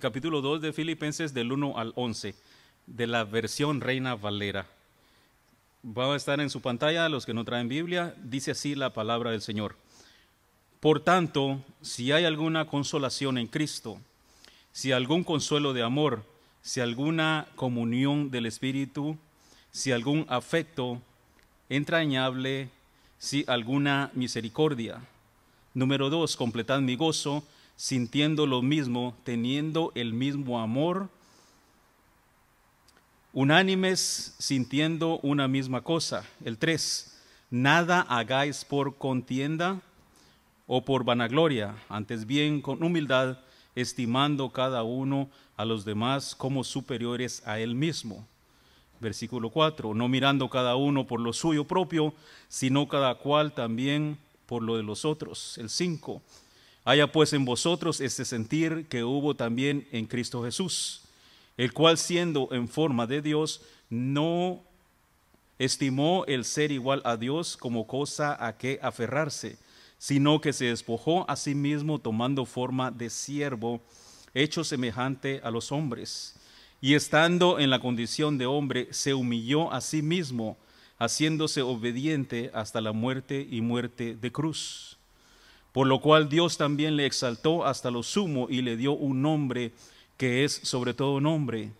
capítulo 2 de Filipenses del 1 al 11, de la versión Reina Valera. Va a estar en su pantalla, los que no traen Biblia, dice así la palabra del Señor. Por tanto, si hay alguna consolación en Cristo, si algún consuelo de amor, si alguna comunión del Espíritu, si algún afecto entrañable, si alguna misericordia. Número dos, completad mi gozo sintiendo lo mismo, teniendo el mismo amor, unánimes sintiendo una misma cosa. El 3, nada hagáis por contienda o por vanagloria, antes bien con humildad, estimando cada uno a los demás como superiores a él mismo. Versículo 4, no mirando cada uno por lo suyo propio, sino cada cual también por lo de los otros. El 5, Haya pues en vosotros este sentir que hubo también en Cristo Jesús, el cual siendo en forma de Dios, no estimó el ser igual a Dios como cosa a que aferrarse, sino que se despojó a sí mismo tomando forma de siervo, hecho semejante a los hombres. Y estando en la condición de hombre, se humilló a sí mismo, haciéndose obediente hasta la muerte y muerte de cruz por lo cual Dios también le exaltó hasta lo sumo y le dio un nombre que es sobre todo nombre,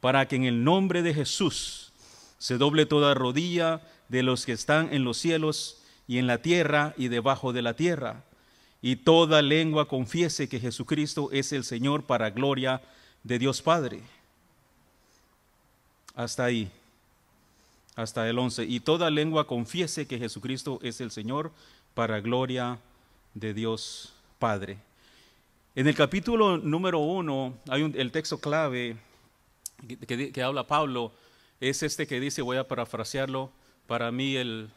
para que en el nombre de Jesús se doble toda rodilla de los que están en los cielos y en la tierra y debajo de la tierra, y toda lengua confiese que Jesucristo es el Señor para gloria de Dios Padre. Hasta ahí, hasta el once Y toda lengua confiese que Jesucristo es el Señor para gloria de de Dios Padre. En el capítulo número uno hay el texto clave que, habla Pablo, es este que dice, voy a parafrasearlo, para mí el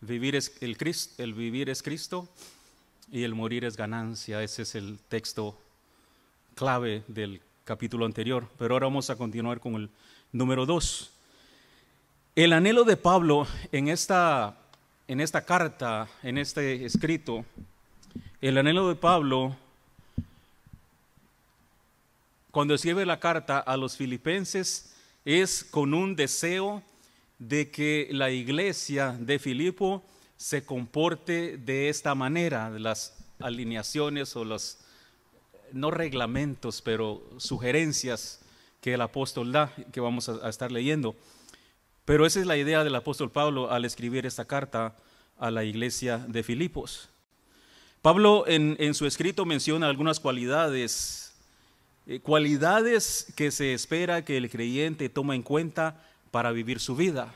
vivir es, el, Cristo el vivir es Cristo y el morir es ganancia. Ese es el texto clave del capítulo anterior. Pero ahora vamos a continuar con el número dos. El anhelo de Pablo en esta en esta carta, en este escrito, el anhelo de Pablo, cuando escribe la carta a los filipenses, es con un deseo de que la iglesia de Filipo se comporte de esta manera, las alineaciones o los, no reglamentos, pero sugerencias que el apóstol da, que vamos a, a estar leyendo. Pero esa es la idea del apóstol Pablo al escribir esta carta a la iglesia de Filipos. Pablo en, su escrito menciona algunas cualidades, eh, cualidades que se espera que el creyente tome en cuenta para vivir su vida.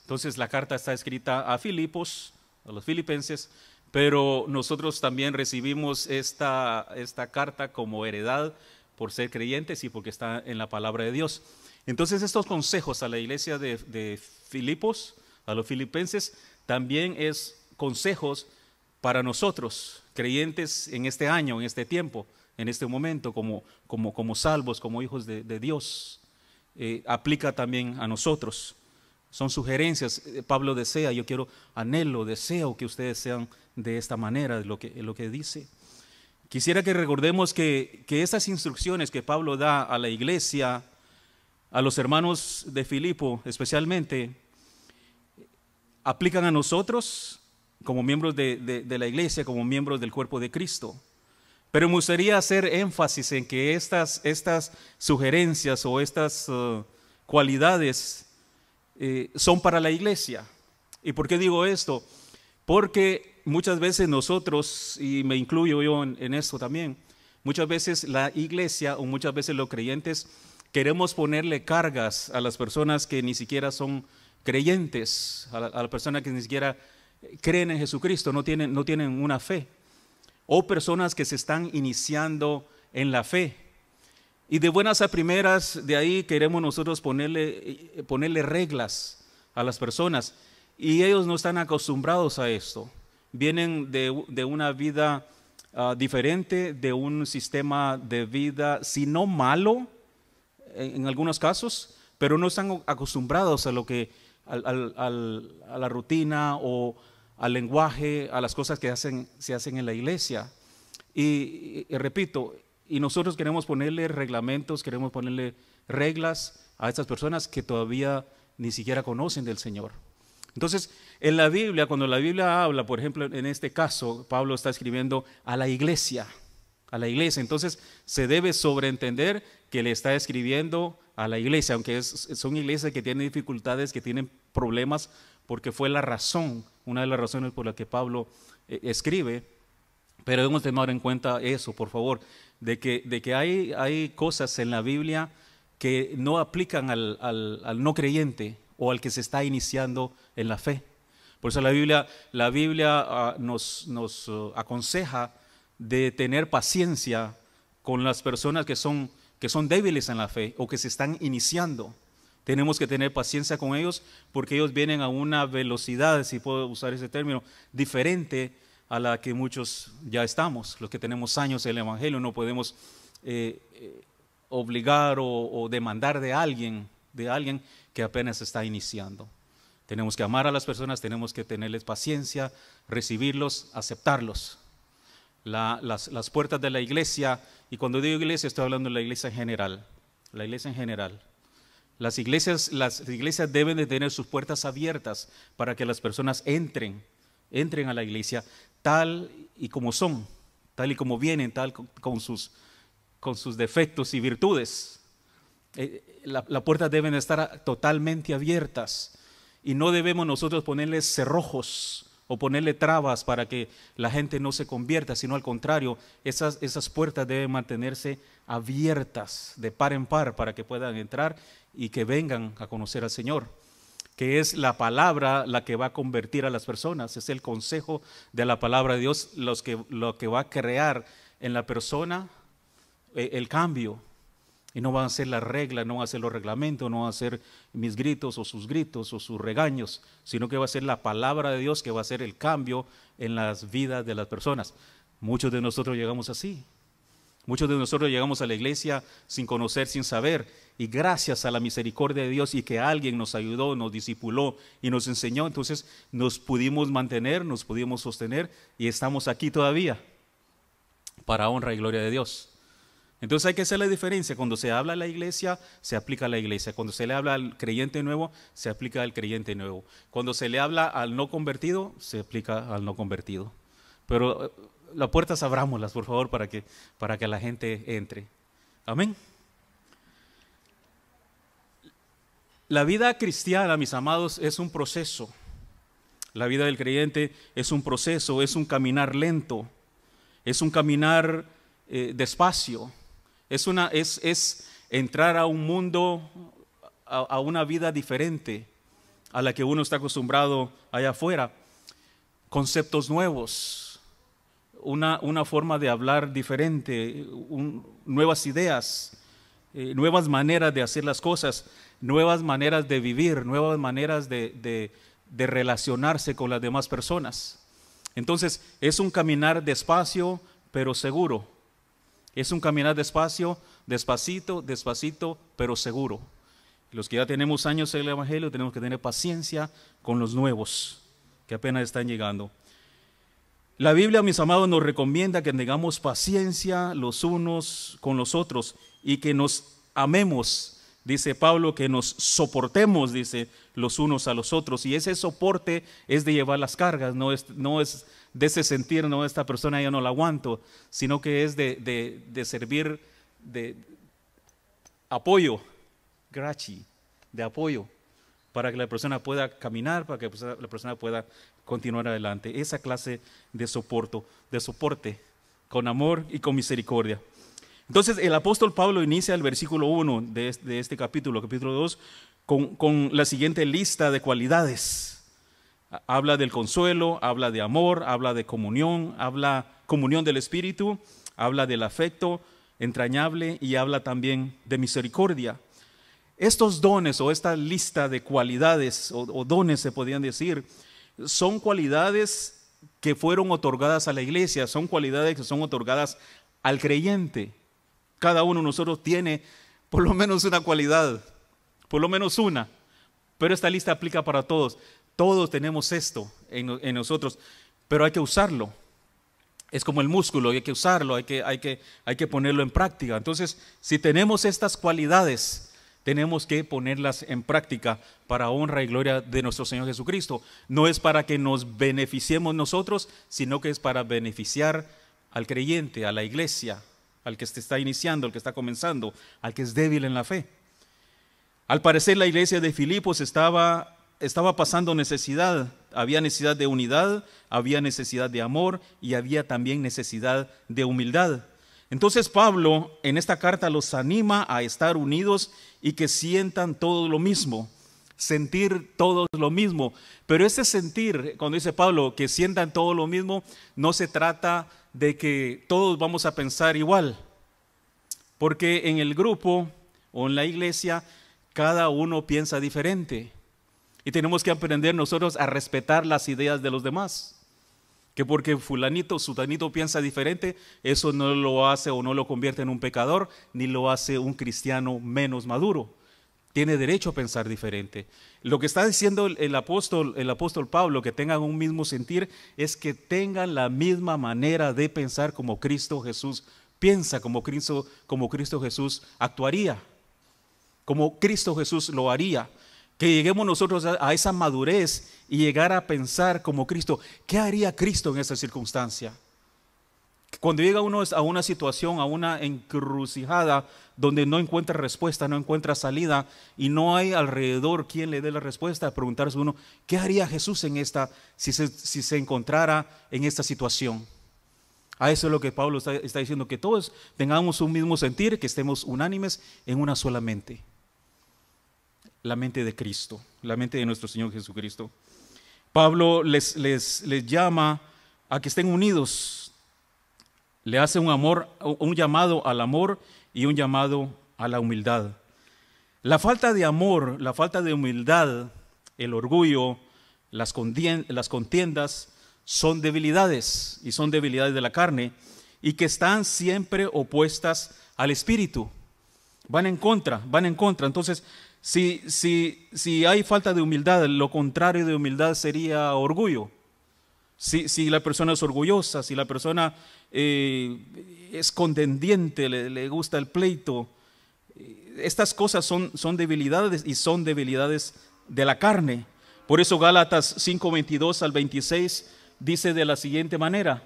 Entonces la carta está escrita a Filipos, a los filipenses, pero nosotros también recibimos esta, esta carta como heredad por ser creyentes y porque está en la palabra de Dios. Entonces estos consejos a la iglesia de, Filipos, a los filipenses, también es consejos para nosotros, creyentes en este año, en este tiempo, en este momento, como, como, como salvos, como hijos de, Dios. Eh, aplica también a nosotros. Son sugerencias. Eh, Pablo desea, yo quiero, anhelo, deseo que ustedes sean de esta manera, lo que, lo que dice. Quisiera que recordemos que, que estas instrucciones que Pablo da a la iglesia a los hermanos de Filipo especialmente, aplican a nosotros como miembros de, la iglesia, como miembros del cuerpo de Cristo. Pero me gustaría hacer énfasis en que estas, estas sugerencias o estas uh, cualidades eh, son para la iglesia. ¿Y por qué digo esto? Porque muchas veces nosotros, y me incluyo yo en esto también, muchas veces la iglesia o muchas veces los creyentes Queremos ponerle cargas a las personas que ni siquiera son creyentes, a, la, persona las personas que ni siquiera creen en Jesucristo, no tienen, no tienen una fe. O personas que se están iniciando en la fe. Y de buenas a primeras, de ahí queremos nosotros ponerle, eh, ponerle reglas a las personas. Y ellos no están acostumbrados a esto. Vienen de, de una vida ah, diferente, de un sistema de vida, si no malo, en algunos casos, pero no están acostumbrados a lo que, a la rutina o al lenguaje, a las cosas que hacen, se hacen en la iglesia. y, repito, y nosotros queremos ponerle reglamentos, queremos ponerle reglas a estas personas que todavía ni siquiera conocen del Señor. Entonces, en la Biblia, cuando la Biblia habla, por ejemplo, en este caso, Pablo está escribiendo a la iglesia, a la iglesia. Entonces se debe sobreentender que le está escribiendo a la iglesia, aunque es, son iglesias que tienen dificultades, que tienen problemas, porque fue la razón, una de las razones por la que Pablo eh, escribe. Pero debemos tomar en cuenta eso, por favor, de que, de que hay, hay cosas en la Biblia que no aplican al, no creyente o al que se está iniciando en la fe. Por eso la Biblia, la Biblia ah, nos, nos ah, aconseja de tener paciencia con las personas que son, débiles en la fe o que se están iniciando. Tenemos que tener paciencia con ellos porque ellos vienen a una velocidad, si puedo usar ese término, diferente a la que muchos ya estamos. Los que tenemos años en el Evangelio no podemos eh, eh, obligar o, o demandar de alguien, de alguien que apenas está iniciando. Tenemos que amar a las personas, tenemos que tenerles paciencia, recibirlos, aceptarlos las, puertas de la iglesia, y cuando digo iglesia estoy hablando de la iglesia en general, la iglesia en general. Las iglesias, las iglesias deben de tener sus puertas abiertas para que las personas entren, entren a la iglesia tal y como son, tal y como vienen, tal con, sus, con sus defectos y virtudes. Eh, las la puertas deben estar totalmente abiertas y no debemos nosotros ponerles cerrojos o ponerle trabas para que la gente no se convierta, sino al contrario, esas, esas puertas deben mantenerse abiertas de par en par para que puedan entrar y que vengan a conocer al Señor que es la palabra la que va a convertir a las personas, es el consejo de la palabra de Dios que, lo que va a crear en la persona eh, el cambio, y no va a ser la regla, no va a ser los reglamentos, no va a ser mis gritos o sus gritos o sus regaños, sino que va a ser la palabra de Dios que va a ser el cambio en las vidas de las personas. Muchos de nosotros llegamos así. Muchos de nosotros llegamos a la iglesia sin conocer, sin saber, y gracias a la misericordia de Dios y que alguien nos ayudó, nos discipuló y nos enseñó, entonces nos pudimos mantener, nos pudimos sostener y estamos aquí todavía para honra y gloria de Dios. Entonces hay que hacer la diferencia. Cuando se habla a la iglesia, se aplica a la iglesia. Cuando se le habla al creyente nuevo, se aplica al creyente nuevo. Cuando se le habla al no convertido, se aplica al no convertido. Pero eh, las puertas abrámoslas, por favor, para que, la gente entre. Amén. La vida cristiana, mis amados, es un proceso. La vida del creyente es un proceso, es un caminar lento, es un caminar eh, despacio es, entrar a un mundo, a, una vida diferente a la que uno está acostumbrado allá afuera. Conceptos nuevos, una, forma de hablar diferente, nuevas ideas, eh, nuevas maneras de hacer las cosas, nuevas maneras de vivir, nuevas maneras de relacionarse con las demás personas. Entonces, es un caminar despacio, pero seguro es un caminar despacio, despacito, despacito, pero seguro. Los que ya tenemos años en el Evangelio tenemos que tener paciencia con los nuevos que apenas están llegando. La Biblia, mis amados, nos recomienda que tengamos paciencia los unos con los otros y que nos amemos dice Pablo, que nos soportemos, dice, los unos a los otros. Y ese soporte es de llevar las cargas, no es, de ese sentir, no, esta persona yo no la aguanto, sino que es de, servir de apoyo, grachi, de apoyo, para que la persona pueda caminar, para que pues, la persona pueda continuar adelante. Esa clase de soporte, de soporte, con amor y con misericordia. Entonces el apóstol Pablo inicia el versículo 1 de este, capítulo, capítulo 2, con, la siguiente lista de cualidades. Habla del consuelo, habla de amor, habla de comunión, habla comunión del Espíritu, habla del afecto entrañable y habla también de misericordia. Estos dones o esta lista de cualidades o, o dones se podían decir, son cualidades que fueron otorgadas a la iglesia, son cualidades que son otorgadas al creyente. Cada uno de nosotros tiene por lo menos una cualidad, por lo menos una, pero esta lista aplica para todos. Todos tenemos esto en, nosotros, pero hay que usarlo. Es como el músculo, hay que usarlo, hay que, hay, que, hay que ponerlo en práctica. Entonces, si tenemos estas cualidades, tenemos que ponerlas en práctica para honra y gloria de nuestro Señor Jesucristo. No es para que nos beneficiemos nosotros, sino que es para beneficiar al creyente, a la iglesia, al que está iniciando, al que está comenzando, al que es débil en la fe. Al parecer la iglesia de Filipos estaba, estaba pasando necesidad, había necesidad de unidad, había necesidad de amor y había también necesidad de humildad. Entonces Pablo en esta carta los anima a estar unidos y que sientan todo lo mismo, sentir todo lo mismo. Pero ese sentir, cuando dice Pablo, que sientan todo lo mismo, no se trata de que todos vamos a pensar igual, porque en el grupo o en la iglesia cada uno piensa diferente y tenemos que aprender nosotros a respetar las ideas de los demás. Que porque fulanito, sutanito piensa diferente, eso no lo hace o no lo convierte en un pecador, ni lo hace un cristiano menos maduro tiene derecho a pensar diferente. Lo que está diciendo el, apóstol, el apóstol Pablo, que tengan un mismo sentir, es que tengan la misma manera de pensar como Cristo Jesús piensa, como Cristo, como Cristo Jesús actuaría, como Cristo Jesús lo haría. Que lleguemos nosotros a, a esa madurez y llegar a pensar como Cristo. ¿Qué haría Cristo en esa circunstancia? Cuando llega uno a una situación, a una encrucijada donde no encuentra respuesta, no encuentra salida y no hay alrededor quien le dé la respuesta, preguntarse uno, ¿qué haría Jesús en esta, si se, si se encontrara en esta situación? A eso es lo que Pablo está, diciendo, que todos tengamos un mismo sentir, que estemos unánimes en una sola mente. La mente de Cristo, la mente de nuestro Señor Jesucristo. Pablo les, les, les llama a que estén unidos, le hace un amor, un llamado al amor y un llamado a la humildad. La falta de amor, la falta de humildad, el orgullo, las, contiendas son debilidades y son debilidades de la carne y que están siempre opuestas al espíritu. Van en contra, van en contra. Entonces, si, si, si hay falta de humildad, lo contrario de humildad sería orgullo. Si, la persona es orgullosa, si la persona eh, es contendiente, le, gusta el pleito, eh, estas cosas son, son debilidades y son debilidades de la carne. Por eso Gálatas 5, 22 al 26 dice de la siguiente manera.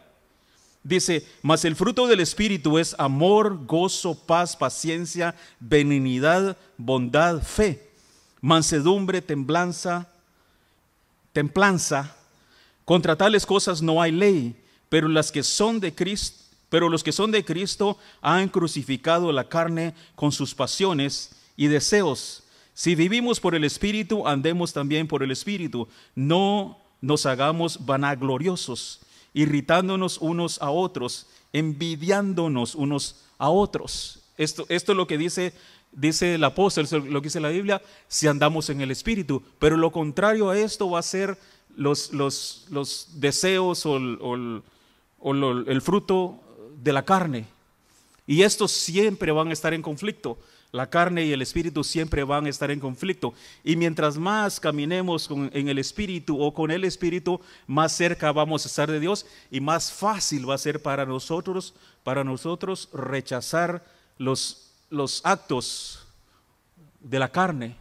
Dice, mas el fruto del Espíritu es amor, gozo, paz, paciencia, benignidad, bondad, fe, mansedumbre, temblanza, templanza. Contra tales cosas no hay ley, pero, las que son de Cristo, los que son de Cristo han crucificado la carne con sus pasiones y deseos. Si vivimos por el Espíritu, andemos también por el Espíritu. No nos hagamos vanagloriosos, irritándonos unos a otros, envidiándonos unos a otros. Esto, esto es lo que dice, dice el apóstol, lo que dice la Biblia, si andamos en el Espíritu. Pero lo contrario a esto va a ser los, los, los deseos o, el, fruto de la carne. Y estos siempre van a estar en conflicto. La carne y el espíritu siempre van a estar en conflicto. Y mientras más caminemos en el espíritu o con el espíritu, más cerca vamos a estar de Dios y más fácil va a ser para nosotros, para nosotros rechazar los, los actos de la carne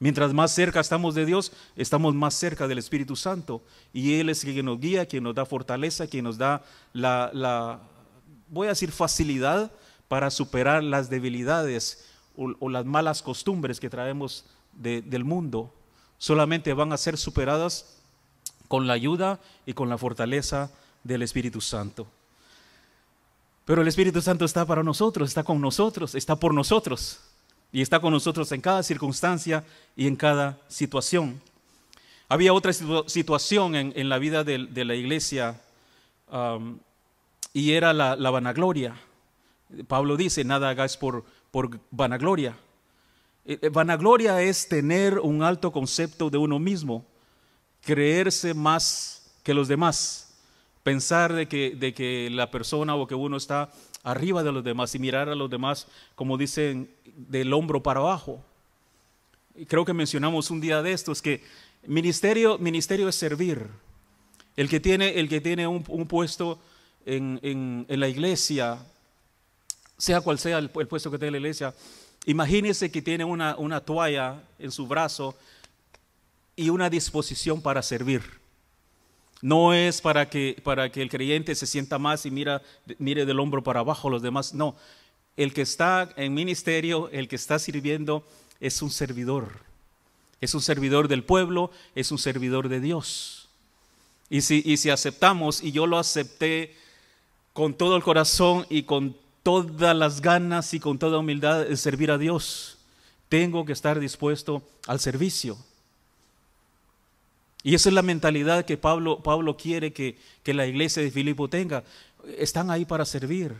Mientras más cerca estamos de Dios, estamos más cerca del Espíritu Santo. Y Él es quien nos guía, quien nos da fortaleza, quien nos da la, voy a decir, facilidad para superar las debilidades o, las malas costumbres que traemos del mundo. Solamente van a ser superadas con la ayuda y con la fortaleza del Espíritu Santo. Pero el Espíritu Santo está para nosotros, está con nosotros, está por nosotros y está con nosotros en cada circunstancia y en cada situación. Había otra situación en, la vida de, la iglesia y era la, vanagloria. Pablo dice, nada hagáis por, por vanagloria. Eh, eh, vanagloria es tener un alto concepto de uno mismo, creerse más que los demás, pensar de que, de que la persona o que uno está arriba de los demás y mirar a los demás, como dicen, del hombro para abajo. Y creo que mencionamos un día de estos que ministerio, ministerio es servir. El que tiene, el que tiene un, puesto en, la iglesia, sea cual sea el, puesto que tenga la iglesia, imagínese que tiene una, una toalla en su brazo y una disposición para servir no es para que, el creyente se sienta más y mire del hombro para abajo a los demás. No, el que está en ministerio, el que está sirviendo, es un servidor. Es un servidor del pueblo, es un servidor de Dios. Y si, y si aceptamos, y yo lo acepté con todo el corazón y con todas las ganas y con toda humildad de servir a Dios, tengo que estar dispuesto al servicio. Y esa es la mentalidad que Pablo, quiere que, la iglesia de Filipo tenga. Están ahí para servir.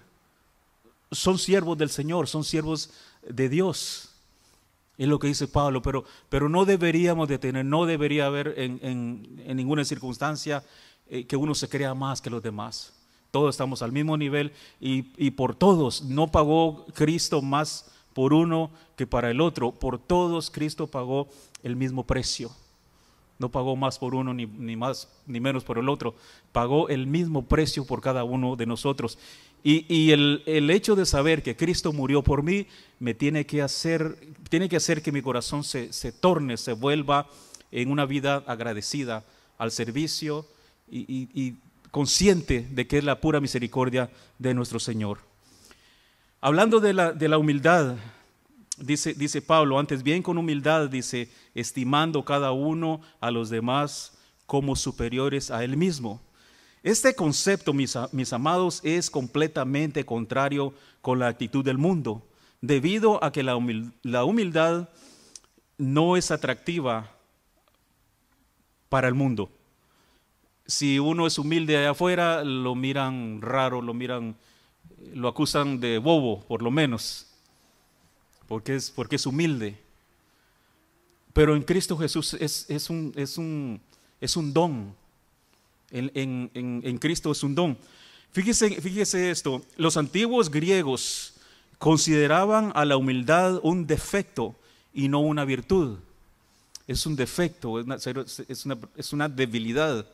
Son siervos del Señor, son siervos de Dios. Es lo que dice Pablo, pero, no deberíamos de tener, no debería haber en, ninguna circunstancia eh, que uno se crea más que los demás. Todos estamos al mismo nivel y por todos. No pagó Cristo más por uno que para el otro. Por todos Cristo pagó el mismo precio. No pagó más por uno ni, más ni menos por el otro. Pagó el mismo precio por cada uno de nosotros. Y, el, hecho de saber que Cristo murió por mí me tiene que hacer, tiene que, hacer que mi corazón se, torne, se vuelva en una vida agradecida al servicio y, consciente de que es la pura misericordia de nuestro Señor. Hablando de la, de la humildad, dice, Pablo, antes bien con humildad, dice, estimando cada uno a los demás como superiores a él mismo. Este concepto, mis, amados, es completamente contrario con la actitud del mundo, debido a que la, humildad, la humildad no es atractiva para el mundo. Si uno es humilde allá afuera, lo miran raro, lo miran, lo acusan de bobo, por lo menos porque es, porque es humilde. Pero en Cristo Jesús es, un, es, un, es un don. En, Cristo es un don. Fíjese, fíjese esto, los antiguos griegos consideraban a la humildad un defecto y no una virtud. Es un defecto, es una, es una debilidad.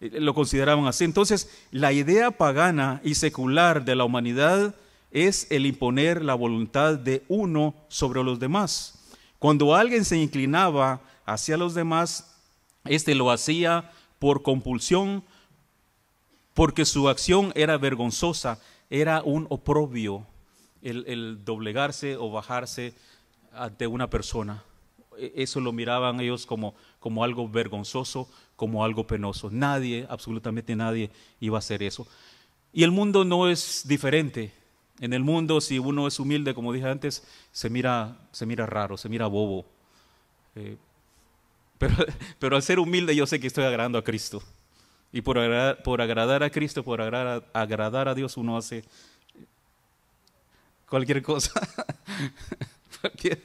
Eh, lo consideraban así. Entonces, la idea pagana y secular de la humanidad es el imponer la voluntad de uno sobre los demás. Cuando alguien se inclinaba hacia los demás, éste lo hacía por compulsión, porque su acción era vergonzosa, era un oprobio el, el doblegarse o bajarse ante una persona. E, eso lo miraban ellos como, como algo vergonzoso, como algo penoso. Nadie, absolutamente nadie, iba a hacer eso. Y el mundo no es diferente. En el mundo, si uno es humilde, como dije antes, se mira, se mira raro, se mira bobo. Eh, pero, pero, al ser humilde yo sé que estoy agradando a Cristo. Y por, por agradar a Cristo, por agradar a Dios, uno hace cualquier cosa.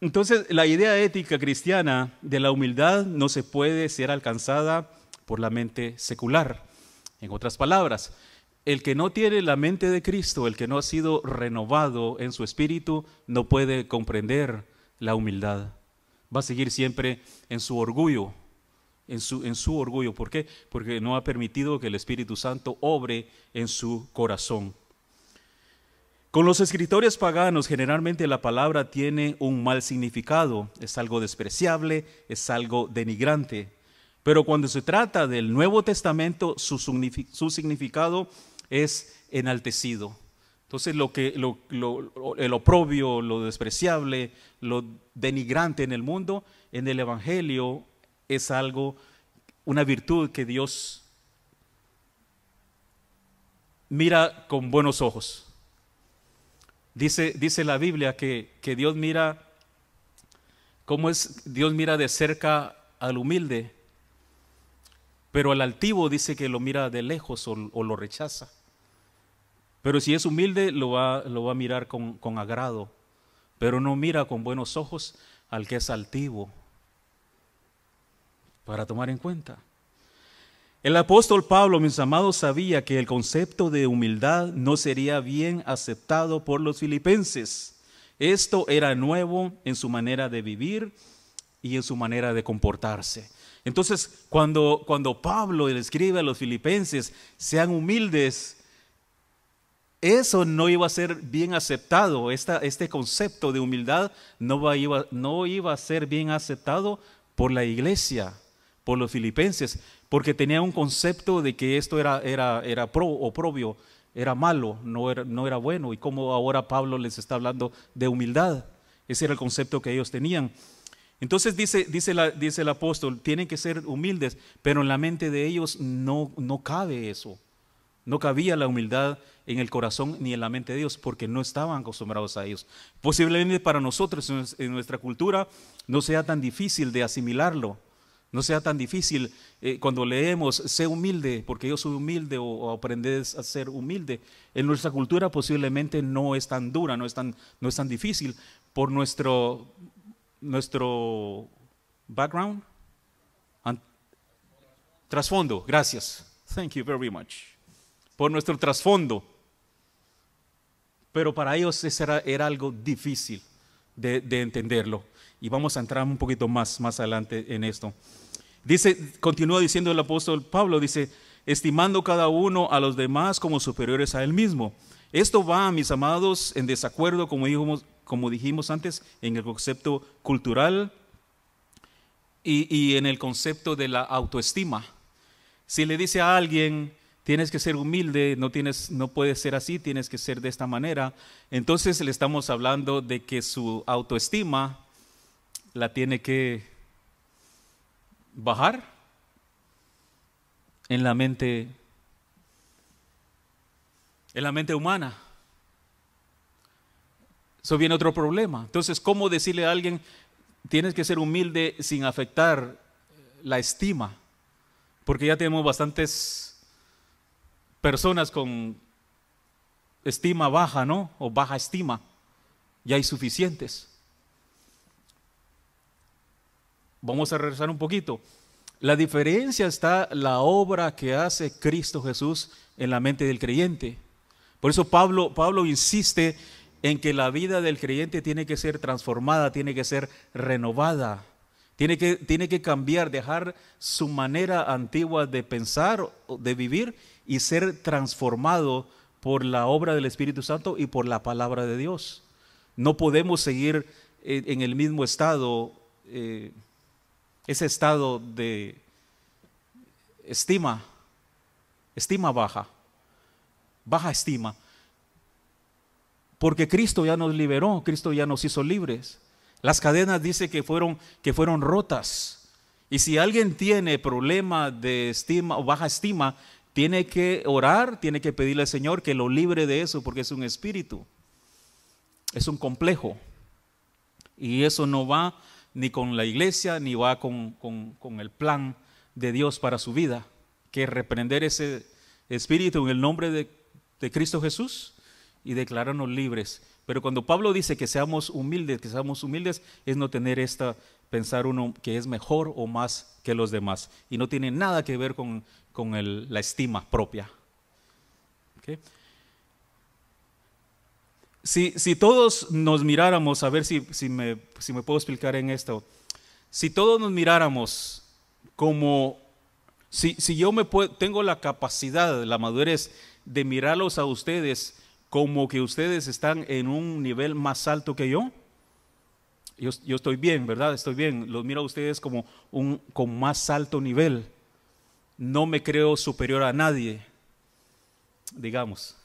Entonces, la idea ética cristiana de la humildad no se puede ser alcanzada por la mente secular. En otras palabras, el que no tiene la mente de Cristo, el que no ha sido renovado en su espíritu, no puede comprender la humildad. Va a seguir siempre en su orgullo, en su, en su orgullo. ¿Por qué? Porque no ha permitido que el Espíritu Santo obre en su corazón. Con los escritores paganos generalmente la palabra tiene un mal significado, es algo despreciable, es algo denigrante. Pero cuando se trata del Nuevo Testamento, su, su significado es enaltecido. Entonces lo que lo, el oprobio, lo despreciable, lo denigrante en el mundo, en el evangelio es algo una virtud que Dios mira con buenos ojos. Dice, dice la Biblia que, que, Dios mira cómo es Dios mira de cerca al humilde, pero al altivo dice que lo mira de lejos o lo rechaza. Pero si es humilde, lo va, a mirar con, agrado, pero no mira con buenos ojos al que es altivo, para tomar en cuenta. El apóstol Pablo, mis amados, sabía que el concepto de humildad no sería bien aceptado por los filipenses. Esto era nuevo en su manera de vivir y en su manera de comportarse. Entonces, cuando, cuando Pablo le escribe a los filipenses, sean humildes, eso no iba a ser bien aceptado, este concepto de humildad no iba, no iba a ser bien aceptado por la iglesia, por los filipenses, porque tenía un concepto de que esto era, era, era pro o era malo, no era, bueno, y como ahora Pablo les está hablando de humildad, ese era el concepto que ellos tenían. Entonces dice, dice el apóstol, tienen que ser humildes, pero en la mente de ellos no, no cabe eso. No cabía la humildad en el corazón ni en la mente de Dios, porque no estaban acostumbrados a ellos. Posiblemente para nosotros en nuestra cultura no sea tan difícil de asimilarlo, no sea tan difícil eh, cuando leemos, sé humilde, porque yo soy humilde, o, aprendes a ser humilde. En nuestra cultura posiblemente no es tan dura, no es tan, no es tan difícil por nuestro, nuestro background, trasfondo. Gracias. Thank you very much por nuestro trasfondo. Pero para ellos eso era, algo difícil de, entenderlo. Y vamos a entrar un poquito más, más adelante en esto. Dice, continúa diciendo el apóstol Pablo, dice, estimando cada uno a los demás como superiores a él mismo. Esto va, mis amados, en desacuerdo, como dijimos, como dijimos antes, en el concepto cultural y en el concepto de la autoestima. Si le dice a alguien, tienes que ser humilde, no, puedes ser así, tienes que ser de esta manera. Entonces le estamos hablando de que su autoestima la tiene que bajar en la mente en la mente humana. Eso viene otro problema. Entonces, ¿cómo decirle a alguien, tienes que ser humilde sin afectar la estima? Porque ya tenemos bastantes personas con estima baja, ¿no? O baja estima, ya hay suficientes. Vamos a regresar un poquito. La diferencia está la obra que hace Cristo Jesús en la mente del creyente. Por eso Pablo, Pablo insiste en que la vida del creyente tiene que ser transformada, tiene que ser renovada, tiene que, tiene que cambiar, dejar su manera antigua de pensar, o de vivir y ser transformado por la obra del Espíritu Santo y por la palabra de Dios. No podemos seguir en el mismo estado, eh, ese estado de estima, estima baja, baja estima, porque Cristo ya nos liberó, Cristo ya nos hizo libres. Las cadenas dice que fueron, que fueron rotas. Y si alguien tiene problema de estima o baja estima, tiene que orar, tiene que pedirle al Señor que lo libre de eso porque es un espíritu, es un complejo. Y eso no va ni con la iglesia, ni va con, el plan de Dios para su vida, que reprender ese espíritu en el nombre de, de Cristo Jesús y declararnos libres. Pero cuando Pablo dice que seamos humildes, que seamos humildes, es no tener esta pensar uno que es mejor o más que los demás. Y no tiene nada que ver con, la estima propia. Si, todos nos miráramos, a ver si, si, me, puedo explicar en esto, si todos nos miráramos como, si, si yo me tengo la capacidad, la madurez de mirarlos a ustedes como que ustedes están en un nivel más alto que yo, yo, estoy bien, ¿verdad? Estoy bien. Los miro a ustedes como un, con más alto nivel. No me creo superior a nadie, digamos.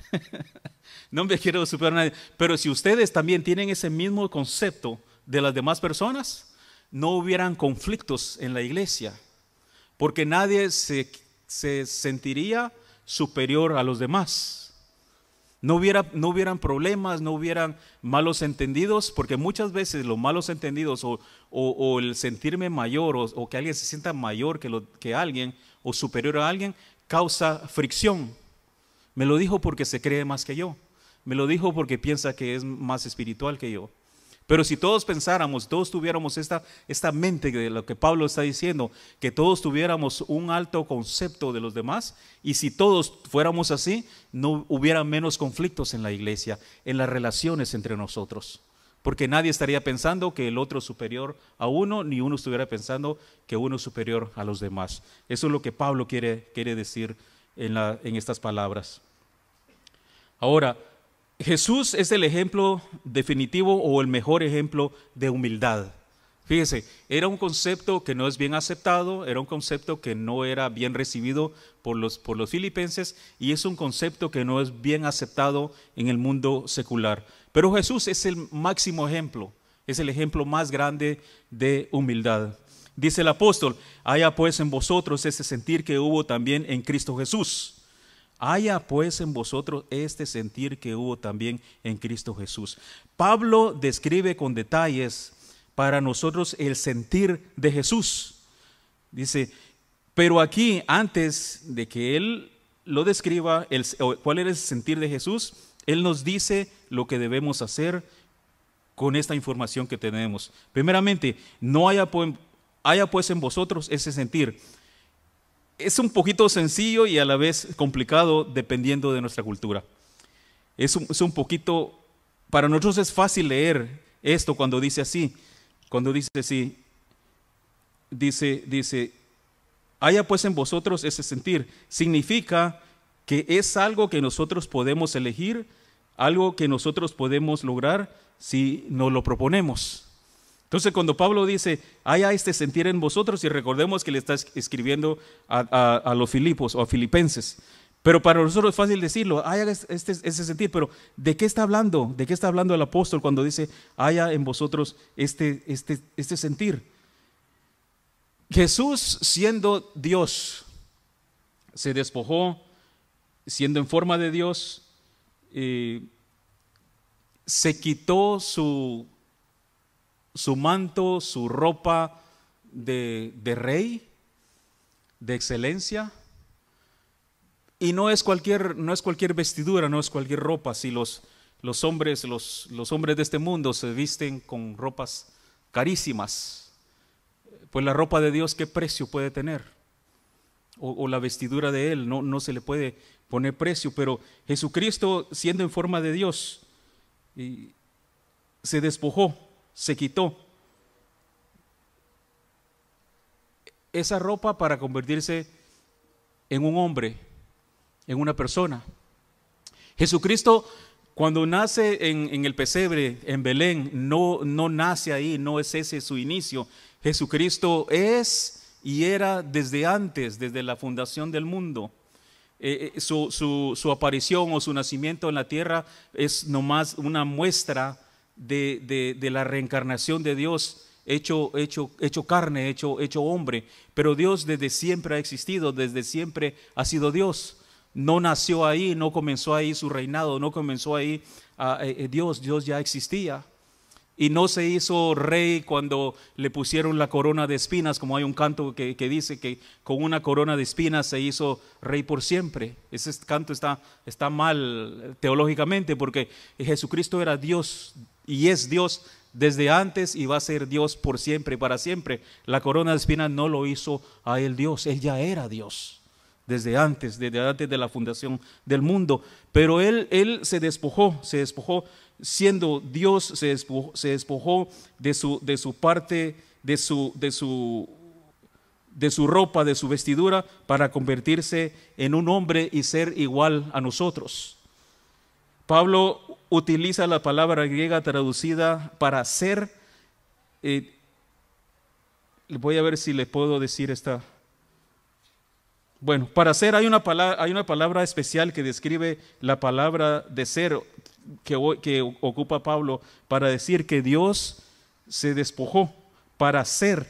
no me quiero superar a nadie. Pero si ustedes también tienen ese mismo concepto de las demás personas, no hubieran conflictos en la iglesia. Porque nadie se, se sentiría superior a los demás. No, hubiera, hubieran problemas, no hubieran malos entendidos, porque muchas veces los malos entendidos o, el sentirme mayor o, que alguien se sienta mayor que alguien o superior a alguien causa fricción. Me lo dijo porque se cree más que yo. Me lo dijo porque piensa que es más espiritual que yo. Pero si todos pensáramos, todos tuviéramos esta, esta mente de lo que Pablo está diciendo, que todos tuviéramos un alto concepto de los demás, y si todos fuéramos así, no hubiera menos conflictos en la iglesia, en las relaciones entre nosotros. Porque nadie estaría pensando que el otro es superior a uno, ni uno estuviera pensando que uno es superior a los demás. Eso es lo que Pablo quiere, quiere decir en, en estas palabras. Ahora, Jesús es el ejemplo definitivo o el mejor ejemplo de humildad. Fíjese, era un concepto que no es bien aceptado, era un concepto que no era bien recibido por los, por los filipenses y es un concepto que no es bien aceptado en el mundo secular. Pero Jesús es el máximo ejemplo, es el ejemplo más grande de humildad. Dice el apóstol, haya pues en vosotros ese sentir que hubo también en Cristo Jesús Haya pues en vosotros este sentir que hubo también en Cristo Jesús. Pablo describe con detalles para nosotros el sentir de Jesús. Dice, pero aquí antes de que él lo describa, el, cuál era el sentir de Jesús, él nos dice lo que debemos hacer con esta información que tenemos. Primeramente, no haya pues en vosotros ese sentir es un poquito sencillo y a la vez complicado dependiendo de nuestra cultura. Es un, poquito, para nosotros es fácil leer esto cuando dice así, cuando dice así, dice, dice, haya pues en vosotros ese sentir. Significa que es algo que nosotros podemos elegir, algo que nosotros podemos lograr si nos lo proponemos. Entonces cuando Pablo dice, haya este sentir en vosotros, y recordemos que le está escribiendo a, los filipos o a filipenses, pero para nosotros es fácil decirlo, haya este, ese sentir, pero ¿de qué está hablando? ¿De qué está hablando el apóstol cuando dice, haya en vosotros este, este, este sentir? Jesús siendo Dios, se despojó, siendo en forma de Dios, eh, se quitó su su manto, su ropa de, rey, de excelencia. Y no es cualquier, no es cualquier vestidura, no es cualquier ropa. Si los, los hombres, los, los hombres de este mundo se visten con ropas carísimas, pues la ropa de Dios, ¿qué precio puede tener? O, la vestidura de Él, no, no, se le puede poner precio, pero Jesucristo, siendo en forma de Dios, y se despojó se quitó esa ropa para convertirse en un hombre, en una persona. Jesucristo, cuando nace en, el pesebre, en Belén, no, no nace ahí, no es ese su inicio. Jesucristo es y era desde antes, desde la fundación del mundo. Eh, eh, su, su, aparición o su nacimiento en la tierra es nomás una muestra de, la reencarnación de Dios hecho, hecho, hecho carne, hecho, hecho hombre. Pero Dios desde siempre ha existido, desde siempre ha sido Dios. No nació ahí, no comenzó ahí su reinado, no comenzó ahí ah, eh, eh, Dios, Dios ya existía. Y no se hizo rey cuando le pusieron la corona de espinas, como hay un canto que, dice que con una corona de espinas se hizo rey por siempre. Ese canto está, está mal eh, teológicamente porque Jesucristo era Dios, y es Dios desde antes y va a ser Dios por siempre, para siempre. La corona de espinas no lo hizo a él Dios, él ya era Dios desde antes, desde antes de la fundación del mundo. Pero él, él se despojó, se despojó, siendo Dios, se despojó, se despojó de, su, de su parte, de su, de su de su ropa, de su vestidura, para convertirse en un hombre y ser igual a nosotros. Pablo utiliza la palabra griega traducida para ser. Eh, voy a ver si le puedo decir esta. Bueno, para ser hay una palabra, hay una palabra especial que describe la palabra de ser que, que ocupa Pablo para decir que Dios se despojó para ser.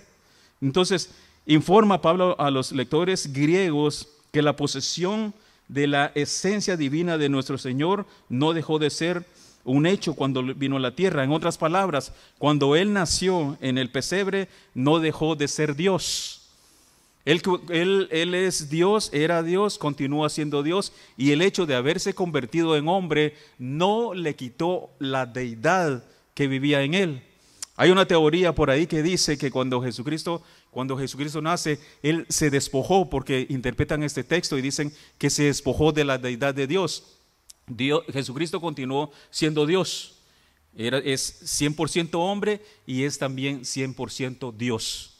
Entonces, informa Pablo a los lectores griegos que la posesión de la esencia divina de nuestro Señor no dejó de ser un hecho cuando vino a la tierra. En otras palabras, cuando Él nació en el pesebre, no dejó de ser Dios. Él, él, es Dios, era Dios, continúa siendo Dios, y el hecho de haberse convertido en hombre no le quitó la deidad que vivía en Él. Hay una teoría por ahí que dice que cuando Jesucristo, cuando Jesucristo nace, él se despojó porque interpretan este texto y dicen que se despojó de la deidad de Dios. Jesucristo continuó siendo Dios. es 100% hombre y es también 100% Dios.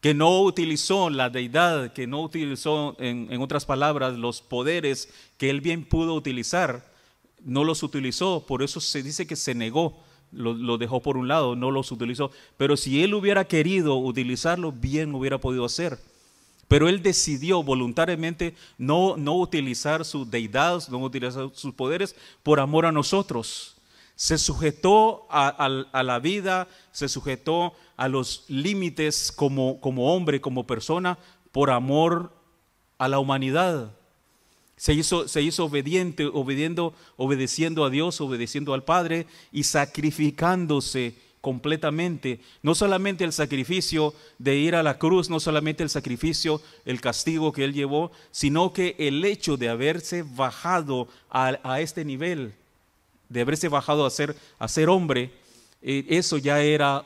Que no utilizó la deidad, que no utilizó, en, en otras palabras, los poderes que él bien pudo utilizar, no los utilizó, por eso se dice que se negó lo, dejó por un lado, no los utilizó. Pero si él hubiera querido utilizarlo, bien hubiera podido hacer. Pero él decidió voluntariamente no, utilizar sus deidades, no utilizar sus poderes por amor a nosotros. Se sujetó a, la vida, se sujetó a los límites como hombre, como persona, por amor a la humanidad. Se hizo, se hizo obediente, obediendo, obedeciendo a Dios, obedeciendo al Padre y sacrificándose completamente. No solamente el sacrificio de ir a la cruz, no solamente el sacrificio, el castigo que él llevó, sino que el hecho de haberse bajado a, este nivel, de haberse bajado a ser, a ser hombre, eh, eso ya era,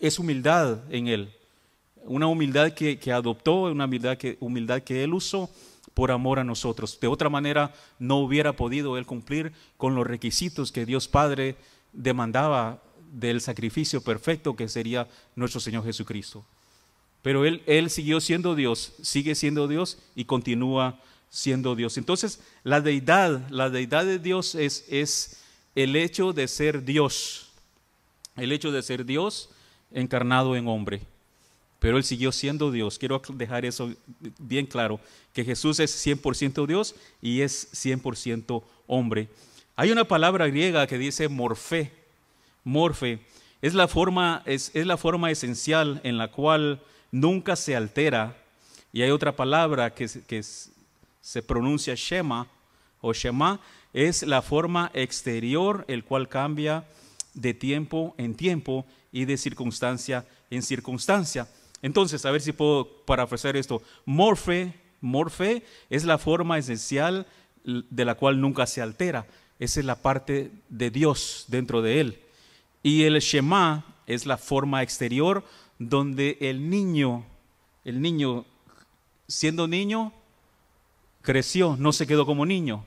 es humildad en él. Una humildad que, que adoptó, una humildad que, humildad que él usó por amor a nosotros. De otra manera, no hubiera podido Él cumplir con los requisitos que Dios Padre demandaba del sacrificio perfecto que sería nuestro Señor Jesucristo. Pero Él, él siguió siendo Dios, sigue siendo Dios y continúa siendo Dios. Entonces, la deidad, la deidad de Dios es, es el hecho de ser Dios, el hecho de ser Dios encarnado en hombre pero él siguió siendo Dios. Quiero dejar eso bien claro, que Jesús es 100% Dios y es 100% hombre. Hay una palabra griega que dice morfe, morfe, es la forma, es, la forma esencial en la cual nunca se altera. Y hay otra palabra que, que se pronuncia Shema o Shema, es la forma exterior, el cual cambia de tiempo en tiempo y de circunstancia en circunstancia. Entonces, a ver si puedo parafrasear esto. Morfe, morfe es la forma esencial de la cual nunca se altera. Esa es la parte de Dios dentro de él. Y el Shema es la forma exterior donde el niño, el niño siendo niño, creció, no se quedó como niño,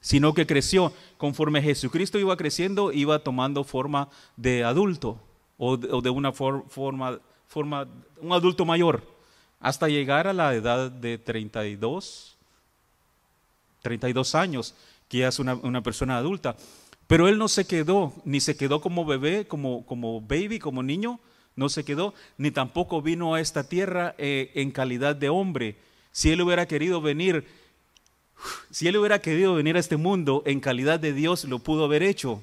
sino que creció. Conforme Jesucristo iba creciendo, iba tomando forma de adulto o de, una forma forma, un adulto mayor, hasta llegar a la edad de 32, 32 años, que es una, persona adulta. Pero él no se quedó, ni se quedó como bebé, como, como baby, como niño, no se quedó, ni tampoco vino a esta tierra eh, en calidad de hombre. Si él hubiera querido venir, si él hubiera querido venir a este mundo en calidad de Dios, lo pudo haber hecho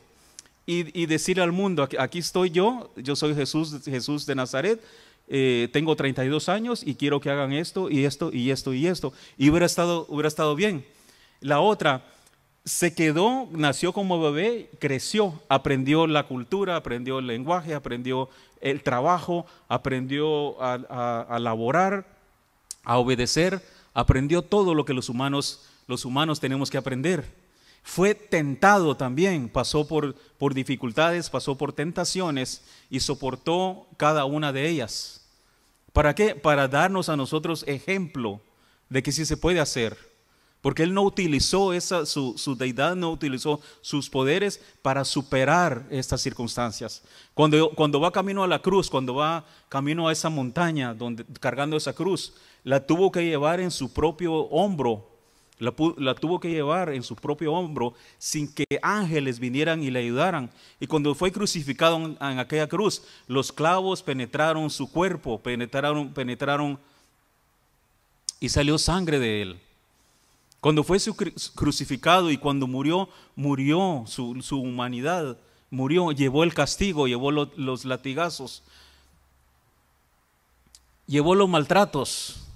y, y al mundo, aquí, estoy yo, yo soy Jesús, Jesús de Nazaret, eh, tengo 32 años y quiero que hagan esto y esto y esto y esto. Y hubiera estado, hubiera estado bien. La otra, se quedó, nació como bebé, creció, aprendió la cultura, aprendió el lenguaje, aprendió el trabajo, aprendió a, a laborar, a obedecer, aprendió todo lo que los humanos, los humanos tenemos que aprender. Fue tentado también, pasó por, dificultades, pasó por tentaciones y soportó cada una de ellas. ¿Para qué? Para darnos a nosotros ejemplo de que sí se puede hacer. Porque Él no utilizó esa, su, su, deidad, no utilizó sus poderes para superar estas circunstancias. Cuando, cuando va camino a la cruz, cuando va camino a esa montaña donde, cargando esa cruz, la tuvo que llevar en su propio hombro la, tuvo que llevar en su propio hombro sin que ángeles vinieran y le ayudaran. Y cuando fue crucificado en, aquella cruz, los clavos penetraron su cuerpo, penetraron, penetraron y salió sangre de él. Cuando fue crucificado y cuando murió, murió su, humanidad, murió, llevó el castigo, llevó los latigazos, llevó los maltratos,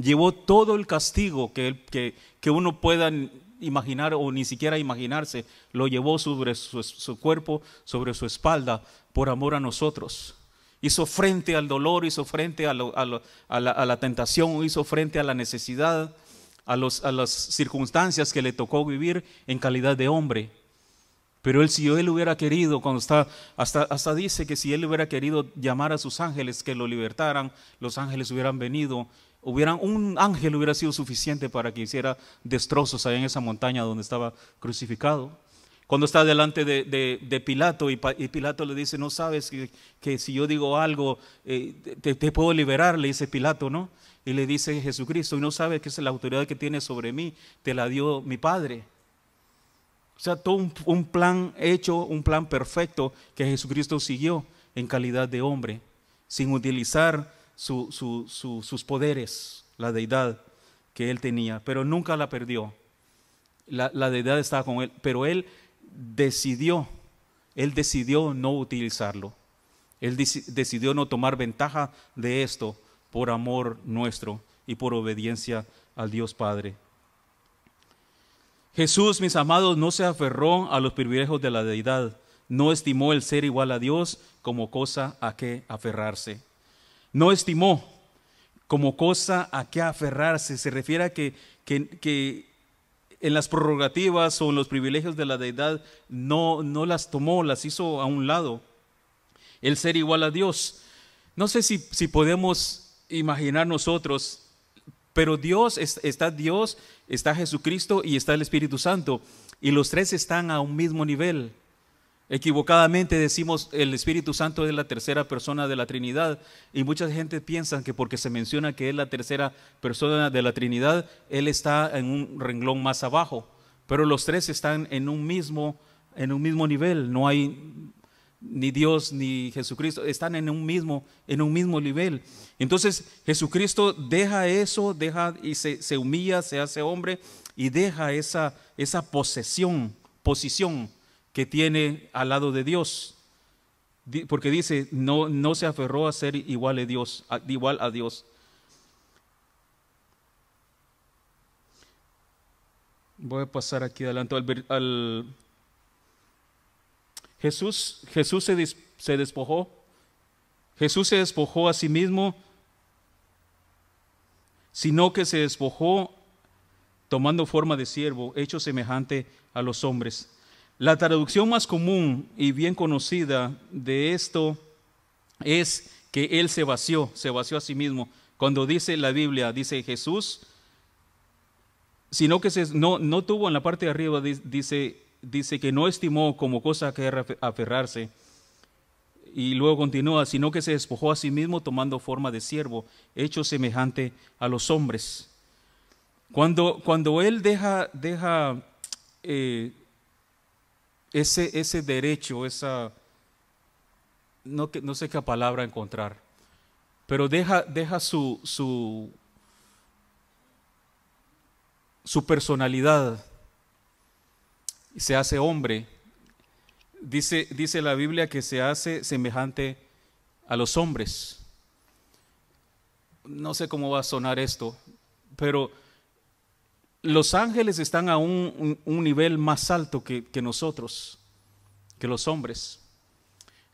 llevó todo el castigo que, que, que uno pueda imaginar o ni siquiera imaginarse, lo llevó sobre su, cuerpo, sobre su espalda, por amor a nosotros. Hizo frente al dolor, hizo frente a, la, a la, tentación, hizo frente a la necesidad, a, a las circunstancias que le tocó vivir en calidad de hombre. Pero él, si él hubiera querido, cuando está, hasta, hasta dice que si él hubiera querido llamar a sus ángeles que lo libertaran, los ángeles hubieran venido hubieran, un ángel hubiera sido suficiente para que hiciera destrozos allá en esa montaña donde estaba crucificado. Cuando está delante de, Pilato y, Pilato le dice, no sabes que, si yo digo algo eh, te, puedo liberar, le dice Pilato, ¿no? Y le dice Jesucristo, y no sabes que es la autoridad que tiene sobre mí, te la dio mi Padre. O sea, todo un, un plan hecho, un plan perfecto que Jesucristo siguió en calidad de hombre, sin utilizar sus poderes, la deidad que él tenía, pero nunca la perdió. La, la deidad estaba con él, pero él decidió, él decidió no utilizarlo. Él decidió no tomar ventaja de esto por amor nuestro y por obediencia al Dios Padre. Jesús, mis amados, no se aferró a los privilegios de la deidad, no estimó el ser igual a Dios como cosa a que aferrarse no estimó como cosa a qué aferrarse. Se refiere a que, que, en las prerrogativas o en los privilegios de la deidad no, no las tomó, las hizo a un lado. El ser igual a Dios. No sé si, si podemos imaginar nosotros, pero Dios, está Dios, está Jesucristo y está el Espíritu Santo. Y los tres están a un mismo nivel. Equivocadamente decimos el Espíritu Santo es la tercera persona de la Trinidad y mucha gente piensa que porque se menciona que es la tercera persona de la Trinidad, Él está en un renglón más abajo, pero los tres están en un mismo, en un mismo nivel, no hay ni Dios ni Jesucristo, están en un mismo, en un mismo nivel. Entonces Jesucristo deja eso, deja y se, se humilla, se hace hombre y deja esa, esa posesión, posición que tiene al lado de Dios. Porque dice, no, no se aferró a ser igual a Dios, igual a Dios. Voy a pasar aquí adelante al, Jesús, Jesús se, se, despojó. Jesús se despojó a sí mismo, sino que se despojó tomando forma de siervo, hecho semejante a los hombres. La traducción más común y bien conocida de esto es que Él se vació, se vació a sí mismo. Cuando dice la Biblia, dice Jesús, sino que se, no, no tuvo en la parte de arriba, dice, dice que no estimó como cosa que aferrarse. Y luego continúa, sino que se despojó a sí mismo tomando forma de siervo, hecho semejante a los hombres. Cuando, cuando él deja, deja eh, ese, derecho, esa, no, no, sé qué palabra encontrar, pero deja, deja su, su, personalidad y se hace hombre. Dice, dice la Biblia que se hace semejante a los hombres. No sé cómo va a sonar esto, pero los ángeles están a un, nivel más alto que, nosotros, que los hombres.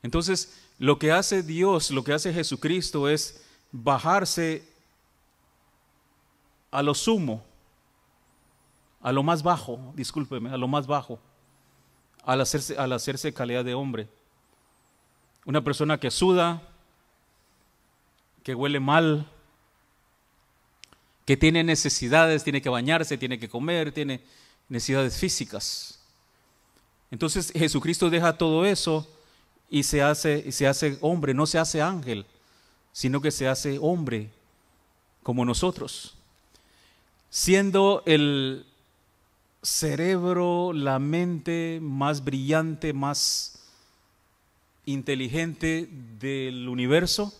Entonces, lo que hace Dios, lo que hace Jesucristo es bajarse a lo sumo, a lo más bajo, discúlpeme, a lo más bajo, al hacerse, al hacerse calidad de hombre. Una persona que suda, que huele mal, que tiene necesidades, tiene que bañarse, tiene que comer, tiene necesidades físicas. Entonces Jesucristo deja todo eso y se hace, y se hace hombre, no se hace ángel, sino que se hace hombre como nosotros, siendo el cerebro, la mente más brillante, más inteligente del universo,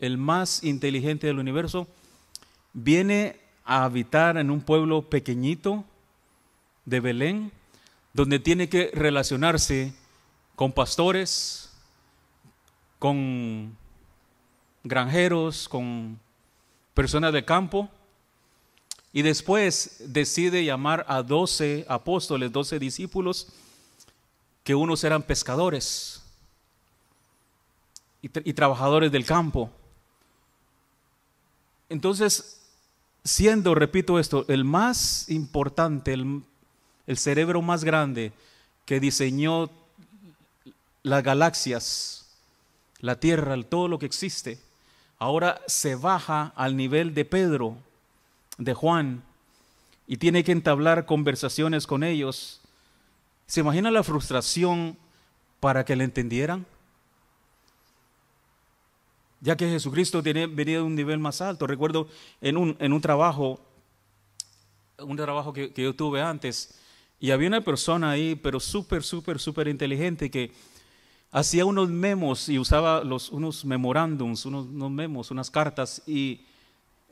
el más inteligente del universo, viene a habitar en un pueblo pequeñito de Belén, donde tiene que relacionarse con pastores, con granjeros, con personas de campo. Y después decide llamar a doce apóstoles, doce discípulos, que unos eran pescadores y, y trabajadores del campo. Entonces, siendo, repito esto, el más importante, el, cerebro más grande que diseñó las galaxias, la Tierra, todo lo que existe, ahora se baja al nivel de Pedro, de Juan, y tiene que entablar conversaciones con ellos. ¿Se imagina la frustración para que le entendieran? ya que Jesucristo tiene, venía de un nivel más alto. Recuerdo en un, en un trabajo, un trabajo que, yo tuve antes, y había una persona ahí, pero súper, súper, súper inteligente, que hacía unos memos y usaba unos memorándums, unos, memos, unas cartas, y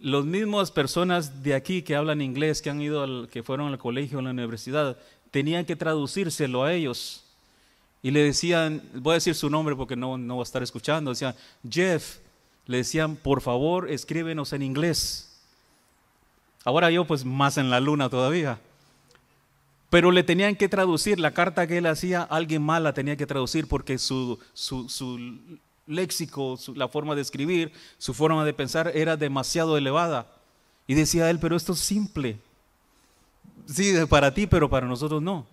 las mismas personas de aquí que hablan inglés, que, han ido que fueron al colegio, a la universidad, tenían que traducírselo a ellos y le decían, voy a decir su nombre porque no, no va a estar escuchando, decían, Jeff, le decían, por favor, escríbenos en inglés. Ahora yo pues más en la luna todavía. Pero le tenían que traducir, la carta que él hacía, alguien más la tenía que traducir porque su, su, léxico, la forma de escribir, su forma de pensar era demasiado elevada. Y decía él, pero esto es simple. Sí, para ti, pero para nosotros no.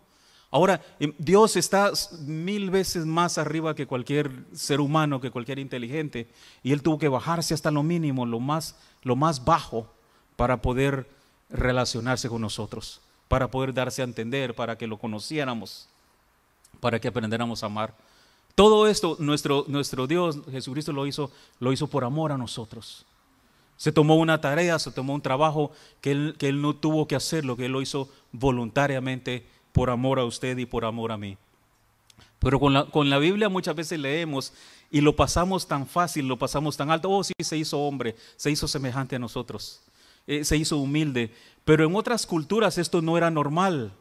Ahora, em, Dios está mil veces más arriba que cualquier ser humano, que cualquier inteligente, y Él tuvo que bajarse hasta lo mínimo, lo más, lo más bajo, para poder relacionarse con nosotros, para poder darse a entender, para que lo conociéramos, para que aprendiéramos a amar. Todo esto, nuestro, Dios, Jesucristo, lo hizo, lo hizo por amor a nosotros. Se tomó una tarea, se tomó un trabajo que él, que él, no tuvo que hacerlo, que Él lo hizo voluntariamente por amor a usted y por amor a mí. Pero con la, con la Biblia muchas veces leemos y lo pasamos tan fácil, lo pasamos tan alto. Oh, sí, se hizo hombre, se hizo semejante a nosotros, eh, se hizo humilde. Pero en otras culturas esto no era normal.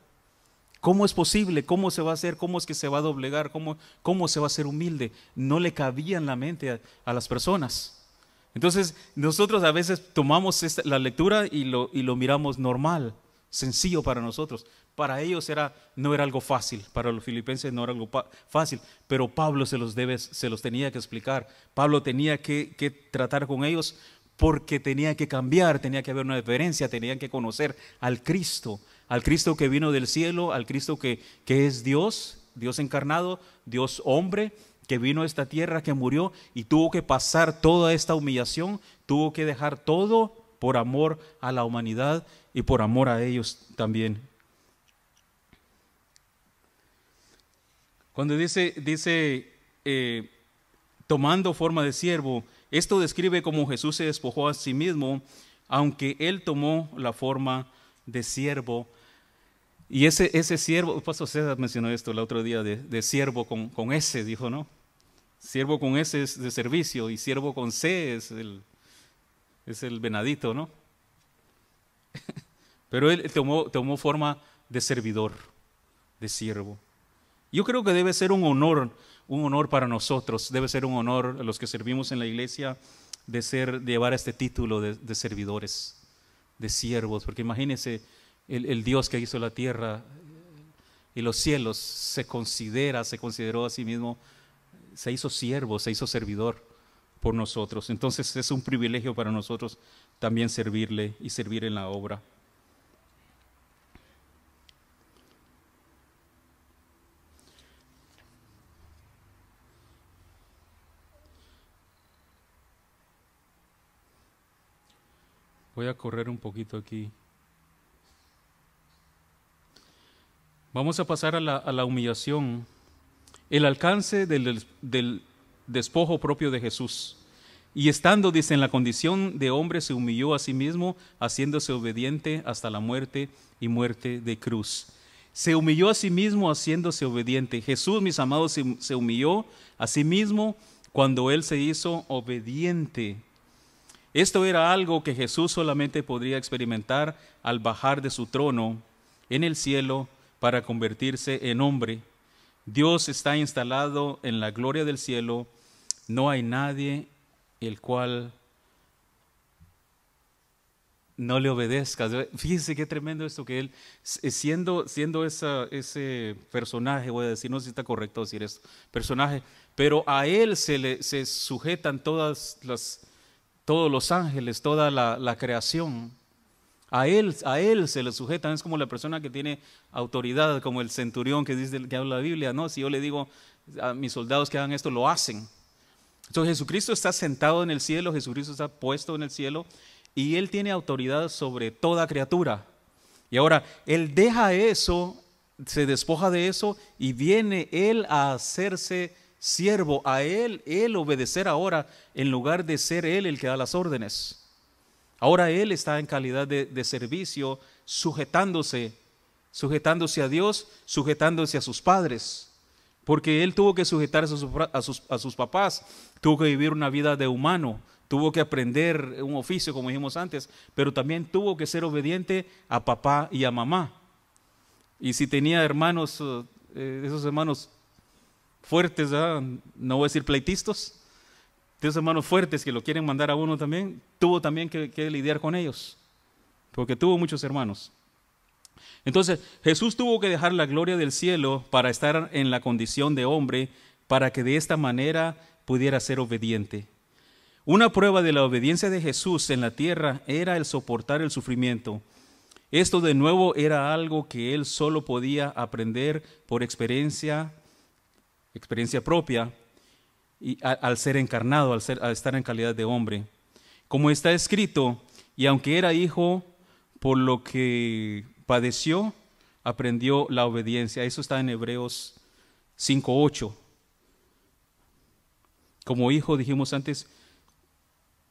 ¿Cómo es posible? ¿Cómo se va a hacer? ¿Cómo es que se va a doblegar? ¿Cómo, cómo se va a ser humilde? No le cabía en la mente a, a las personas. Entonces, nosotros a veces tomamos esta, la lectura y lo, y lo miramos normal, sencillo para nosotros. Para ellos era, no era algo fácil, para los filipenses no era algo fácil, pero Pablo se los, debe, se los tenía que explicar, Pablo tenía que, tratar con ellos porque tenía que cambiar, tenía que haber una diferencia, tenían que conocer al Cristo, al Cristo que vino del cielo, al Cristo que, que es Dios, Dios encarnado, Dios hombre, que vino a esta tierra, que murió y tuvo que pasar toda esta humillación, tuvo que dejar todo por amor a la humanidad y por amor a ellos también. Cuando dice, dice eh, tomando forma de siervo, esto describe cómo Jesús se despojó a sí mismo, aunque él tomó la forma de siervo. Y ese, ese siervo, Pastor César mencionó esto el otro día, de, siervo con, con, S, dijo, ¿no? Siervo con S es de servicio y siervo con C es el, es el venadito, ¿no? Pero él tomó, tomó forma de servidor, de siervo. Yo creo que debe ser un honor, un honor para nosotros, debe ser un honor a los que servimos en la iglesia de ser, llevar este título de, servidores, de siervos, porque imagínense el, Dios que hizo la tierra eh, y los cielos se considera, se consideró a sí mismo, se hizo siervo, se hizo servidor por nosotros. Entonces es un privilegio para nosotros también servirle y servir en la obra. Voy a correr un poquito aquí. Vamos a pasar a la, humillación. El alcance del, del despojo propio de Jesús. Y estando, dice, en la condición de hombre, se humilló a sí mismo, haciéndose obediente hasta la muerte y muerte de cruz. Se humilló a sí mismo, haciéndose obediente. Jesús, mis amados, se humilló a sí mismo cuando Él se hizo obediente esto era algo que Jesús solamente podría experimentar al bajar de su trono en el cielo para convertirse en hombre. Dios está instalado en la gloria del cielo. No hay nadie el cual no le obedezca. Fíjense qué tremendo esto que él, siendo, siendo ese personaje, voy a decir, no sé si está correcto decir esto, personaje, pero a él se le se sujetan todas las todos los ángeles, toda la, creación. A él, a él se le sujetan, es como la persona que tiene autoridad, como el centurión que, dice, que habla la Biblia, ¿no? Si yo le digo a mis soldados que hagan esto, lo hacen. Entonces Jesucristo está sentado en el cielo, Jesucristo está puesto en el cielo y él tiene autoridad sobre toda criatura. Y ahora, él deja eso, se despoja de eso y viene él a hacerse siervo, a él, él obedecer ahora en lugar de ser él el que da las órdenes. Ahora él está en calidad de, servicio, sujetándose, sujetándose a Dios, sujetándose a sus padres. Porque él tuvo que sujetarse a sus, papás, tuvo que vivir una vida de humano, tuvo que aprender un oficio, como dijimos antes, pero también tuvo que ser obediente a papá y a mamá. Y si tenía hermanos, eh, esos hermanos fuertes, no voy a decir pleitistas, esos hermanos fuertes que lo quieren mandar a uno también, tuvo también que, que lidiar con ellos, porque tuvo muchos hermanos. Entonces, Jesús tuvo que dejar la gloria del cielo para estar en la condición de hombre, para que de esta manera pudiera ser obediente. Una prueba de la obediencia de Jesús en la tierra era el soportar el sufrimiento. Esto de nuevo era algo que él solo podía aprender por experiencia experiencia propia, y al ser encarnado, al, ser, al estar en calidad de hombre. Como está escrito, y aunque era hijo, por lo que padeció, aprendió la obediencia. Eso está en Hebreos 5.8. Como hijo, dijimos antes,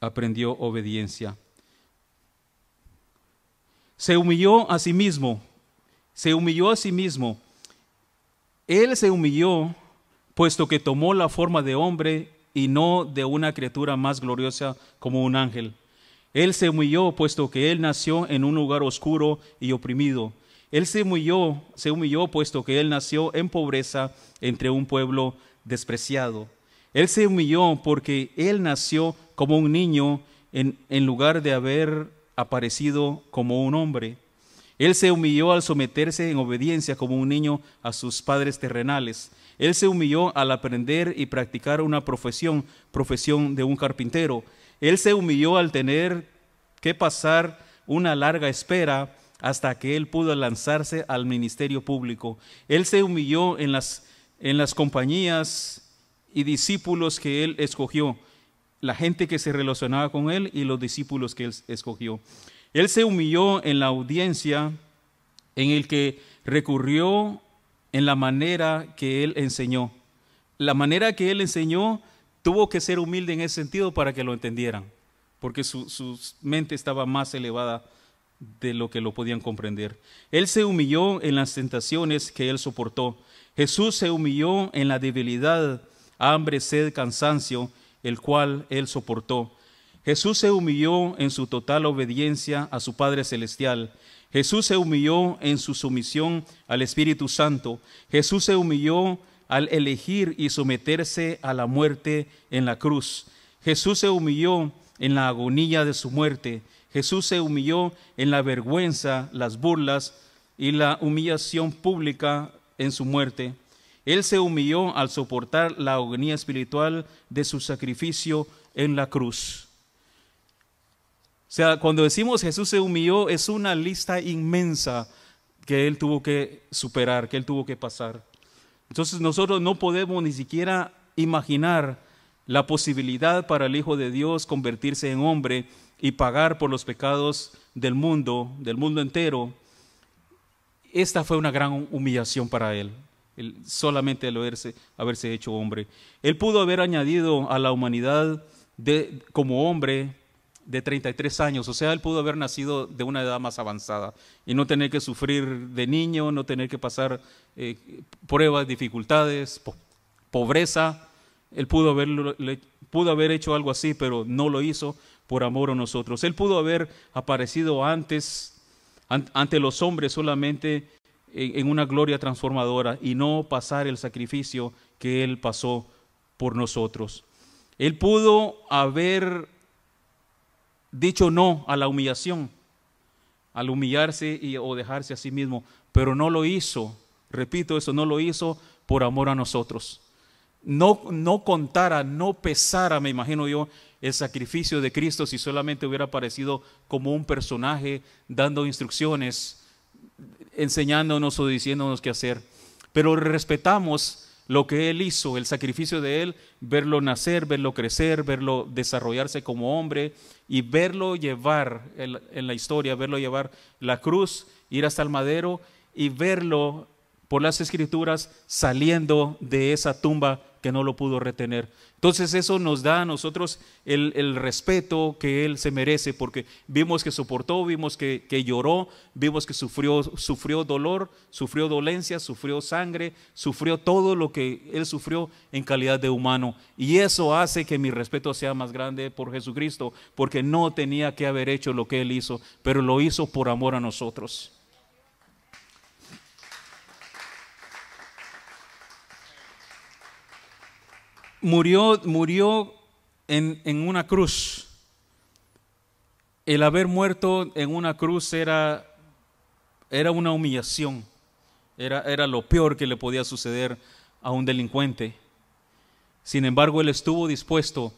aprendió obediencia. Se humilló a sí mismo, se humilló a sí mismo. Él se humilló puesto que tomó la forma de hombre y no de una criatura más gloriosa como un ángel. Él se humilló, puesto que él nació en un lugar oscuro y oprimido. Él se humilló, se humilló, puesto que él nació en pobreza entre un pueblo despreciado. Él se humilló porque él nació como un niño en lugar de haber aparecido como un hombre. Él se humilló al someterse en obediencia como un niño a sus padres terrenales él se humilló al aprender y practicar una profesión, profesión de un carpintero. Él se humilló al tener que pasar una larga espera hasta que él pudo lanzarse al ministerio público. Él se humilló en las, en las compañías y discípulos que él escogió, la gente que se relacionaba con él y los discípulos que él escogió. Él se humilló en la audiencia en el que recurrió en la manera que él enseñó. La manera que él enseñó tuvo que ser humilde en ese sentido para que lo entendieran, porque su, mente estaba más elevada de lo que lo podían comprender. Él se humilló en las tentaciones que él soportó. Jesús se humilló en la debilidad, hambre, sed, cansancio, el cual él soportó. Jesús se humilló en su total obediencia a su Padre Celestial. Jesús se humilló en su sumisión al Espíritu Santo. Jesús se humilló al elegir y someterse a la muerte en la cruz. Jesús se humilló en la agonía de su muerte. Jesús se humilló en la vergüenza, las burlas y la humillación pública en su muerte. Él se humilló al soportar la agonía espiritual de su sacrificio en la cruz. O sea, cuando decimos Jesús se humilló, es una lista inmensa que él tuvo que superar, que él tuvo que pasar. Entonces nosotros no podemos ni siquiera imaginar la posibilidad para el Hijo de Dios convertirse en hombre y pagar por los pecados del mundo, del mundo entero. Esta fue una gran humillación para él, solamente el haberse, haberse hecho hombre. Él pudo haber añadido a la humanidad de, como hombre de 33 años, o sea, él pudo haber nacido de una edad más avanzada y no tener que sufrir de niño, no tener que pasar eh, pruebas, dificultades, pobreza. Él pudo, pudo haber hecho algo así, pero no lo hizo por amor a nosotros. Él pudo haber aparecido antes, ante los hombres solamente eh, en una gloria transformadora y no pasar el sacrificio que Él pasó por nosotros. Él pudo haber dicho no a la humillación, al humillarse o dejarse a sí mismo, pero no lo hizo, repito eso, no lo hizo por amor a nosotros. No, no contara, no pesara, me imagino yo, el sacrificio de Cristo si solamente hubiera aparecido como un personaje dando instrucciones, enseñándonos o diciéndonos qué hacer. Pero respetamos lo que Él hizo, el sacrificio de Él, verlo nacer, verlo crecer, verlo desarrollarse como hombre y verlo llevar en la historia, verlo llevar la cruz, ir hasta el madero y verlo por las escrituras saliendo de esa tumba que no lo pudo retener. Entonces eso nos da a nosotros el, respeto que Él se merece, porque vimos que soportó, vimos que, lloró, vimos que sufrió, sufrió dolor, sufrió dolencia, sufrió sangre, sufrió todo lo que Él sufrió en calidad de humano. Y eso hace que mi respeto sea más grande por Jesucristo, porque no tenía que haber hecho lo que Él hizo, pero lo hizo por amor a nosotros. murió, murió en, una cruz. El haber muerto en una cruz era, era una humillación, era, era lo peor que le podía suceder a un delincuente. Sin embargo, él estuvo dispuesto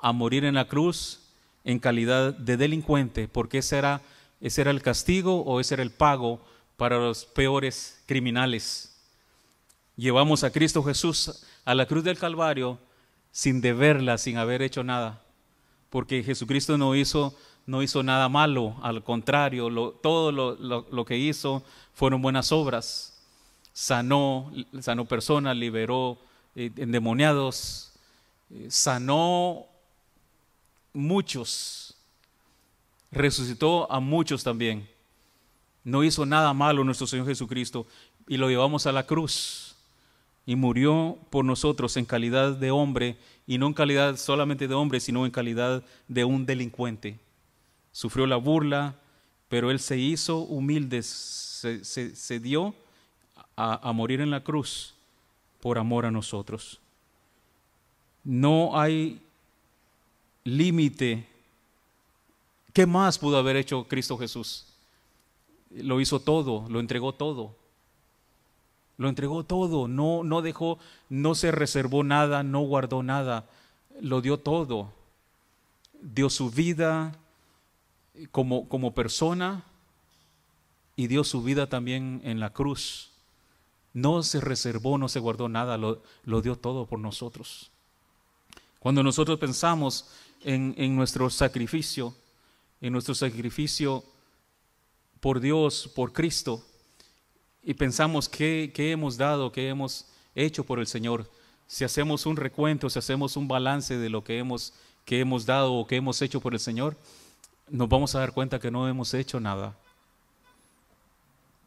a morir en la cruz en calidad de delincuente, porque ese era, ese era el castigo o ese era el pago para los peores criminales. Llevamos a Cristo Jesús a la cruz del Calvario sin deberla, sin haber hecho nada. Porque Jesucristo no hizo, no hizo nada malo, al contrario, todo lo, que hizo fueron buenas obras. Sanó, sanó personas, liberó eh, endemoniados, eh, sanó muchos, resucitó a muchos también. No hizo nada malo nuestro Señor Jesucristo y lo llevamos a la cruz y murió por nosotros en calidad de hombre, y no en calidad solamente de hombre, sino en calidad de un delincuente. Sufrió la burla, pero él se hizo humilde, se, dio a, a morir en la cruz por amor a nosotros. No hay límite. ¿Qué más pudo haber hecho Cristo Jesús? Lo hizo todo, lo entregó todo. Lo entregó todo, no, no dejó, no se reservó nada, no guardó nada, lo dio todo. Dio su vida como, como persona y dio su vida también en la cruz. No se reservó, no se guardó nada, lo, lo dio todo por nosotros. Cuando nosotros pensamos en, en, nuestro sacrificio, en nuestro sacrificio por Dios, por Cristo, y pensamos qué, qué hemos dado, qué hemos hecho por el Señor. Si hacemos un recuento, si hacemos un balance de lo que hemos, hemos dado o que hemos hecho por el Señor, nos vamos a dar cuenta que no hemos hecho nada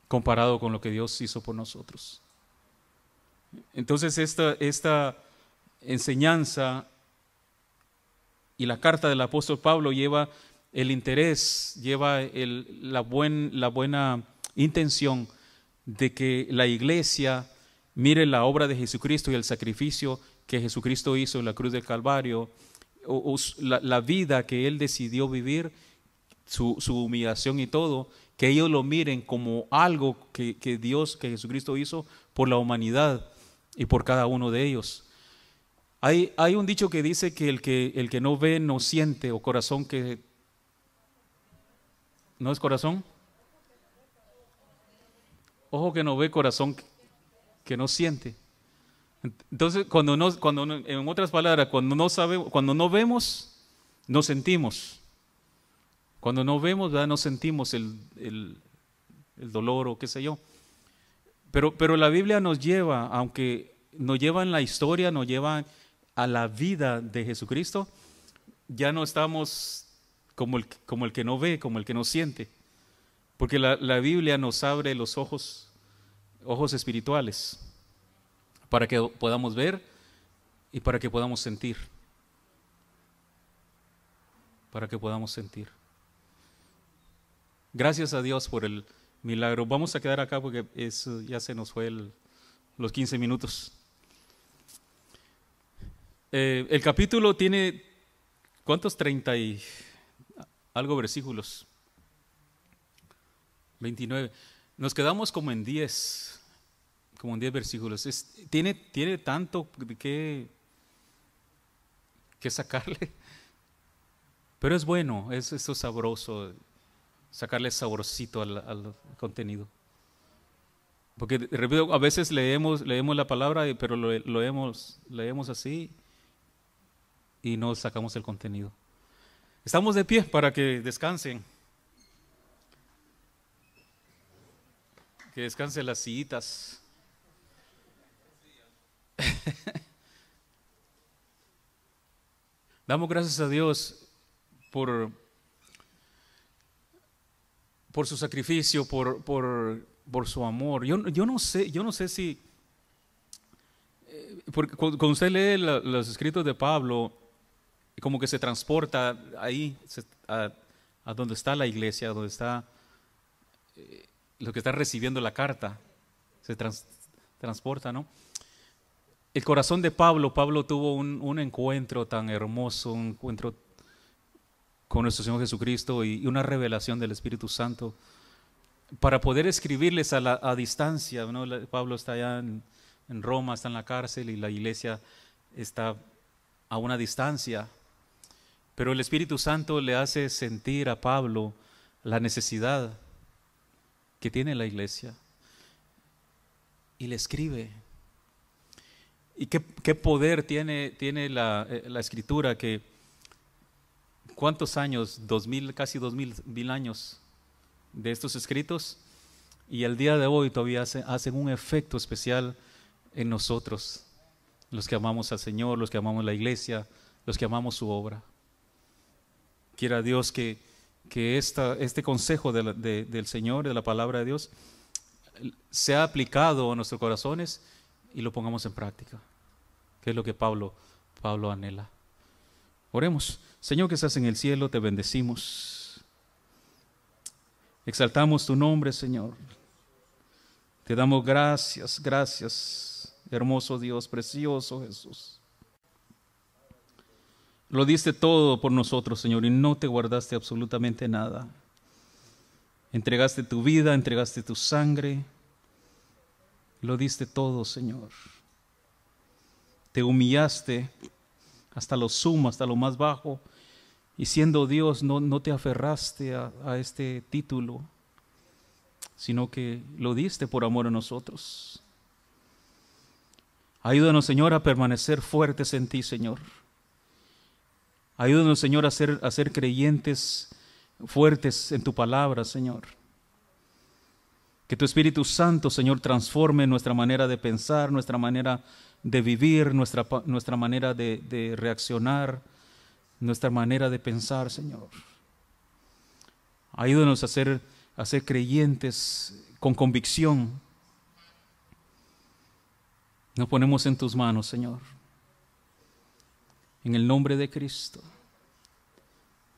comparado con lo que Dios hizo por nosotros. Entonces esta, esta enseñanza y la carta del apóstol Pablo lleva el interés, lleva la, la buena intención de que la iglesia mire la obra de Jesucristo y el sacrificio que Jesucristo hizo en la cruz del Calvario, la, vida que Él decidió vivir, su, humillación y todo, que ellos lo miren como algo que, que Dios, que Jesucristo hizo por la humanidad y por cada uno de ellos. Hay, hay, un dicho que dice que el, que el que no ve no siente, o corazón que... ¿No es corazón? ojo que no ve, corazón que no siente. Entonces, cuando no, cuando en otras palabras, cuando no sabemos, cuando no vemos, no sentimos. Cuando no vemos, ya no sentimos el, dolor o qué sé yo. Pero, pero la Biblia nos lleva, aunque nos lleva en la historia, nos lleva a la vida de Jesucristo, ya no estamos como el, como el que no ve, como el que no siente. Porque la, Biblia nos abre los ojos, ojos espirituales, para que podamos ver y para que podamos sentir. Para que podamos sentir. Gracias a Dios por el milagro. Vamos a quedar acá porque es, ya se nos fue los 15 minutos. Eh, el capítulo tiene, ¿cuántos? 30 y algo versículos. 29. Nos quedamos como en 10, como en 10 versículos. tiene, tiene tanto que, que sacarle. Pero es bueno, es, eso sabroso, sacarle saborcito al, contenido. Porque, a veces leemos, leemos la palabra, pero lo, leemos así y no sacamos el contenido. Estamos de pie para que descansen. Que descanse las citas. Damos gracias a Dios por, por su sacrificio, por, su amor. Yo, yo, no sé, yo no sé si. Eh, porque cuando usted lee los escritos de Pablo, como que se transporta ahí, a, donde está la iglesia, a donde está. Eh, lo que está recibiendo la carta, se transporta, ¿no? El corazón de Pablo, Pablo tuvo un, encuentro tan hermoso, un encuentro con nuestro Señor Jesucristo y, una revelación del Espíritu Santo para poder escribirles a, distancia. Pablo está allá en Roma, está en la cárcel y la iglesia está a una distancia. Pero el Espíritu Santo le hace sentir a Pablo la necesidad que tiene la iglesia y le escribe. ¿Y qué, poder tiene, tiene eh, la, escritura que cuántos años, dos mil, casi dos mil, años de estos escritos? y el día de hoy todavía hacen un efecto especial en nosotros, los que amamos al Señor, los que amamos la iglesia, los que amamos su obra. Quiera Dios que que este consejo del Señor, de la palabra de Dios, sea aplicado a nuestros corazones y lo pongamos en práctica, que es lo que Pablo, Pablo anhela. Oremos, Señor que estás en el cielo, te bendecimos. Exaltamos tu nombre, Señor. Te damos gracias, gracias, hermoso Dios, precioso Jesús. Lo diste todo por nosotros, Señor, y no te guardaste absolutamente nada. Entregaste tu vida, entregaste tu sangre. Lo diste todo, Señor. Te humillaste hasta lo sumo, hasta lo más bajo. Y siendo Dios, no, te aferraste a este título, sino que lo diste por amor a nosotros. Ayúdanos, Señor, a permanecer fuertes en ti, Señor Ayúdanos, Señor, a ser, creyentes fuertes en tu palabra, Señor. Que tu Espíritu Santo, Señor, transforme nuestra manera de pensar, nuestra manera de vivir, nuestra, manera de, reaccionar, nuestra manera de pensar, Señor. Ayúdanos a a ser creyentes con convicción. Nos ponemos en tus manos, Señor. En el nombre de Cristo.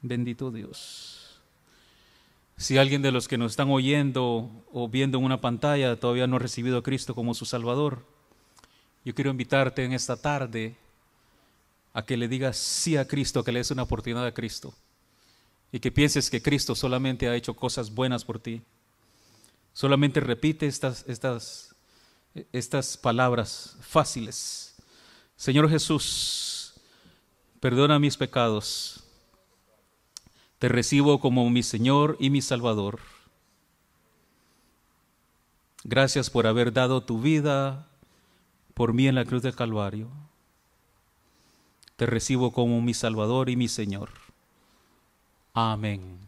Bendito Dios. Si alguien de los que nos están oyendo o viendo en una pantalla todavía no ha recibido a Cristo como su Salvador, yo quiero invitarte en esta tarde a que le digas sí a Cristo, que le des una oportunidad a Cristo y que pienses que Cristo solamente ha hecho cosas buenas por ti. Solamente repite estas, estas, estas palabras fáciles. Señor Jesús, perdona mis pecados, te recibo como mi Señor y mi Salvador. Gracias por haber dado tu vida por mí en la cruz del Calvario. Te recibo como mi Salvador y mi Señor. Amén.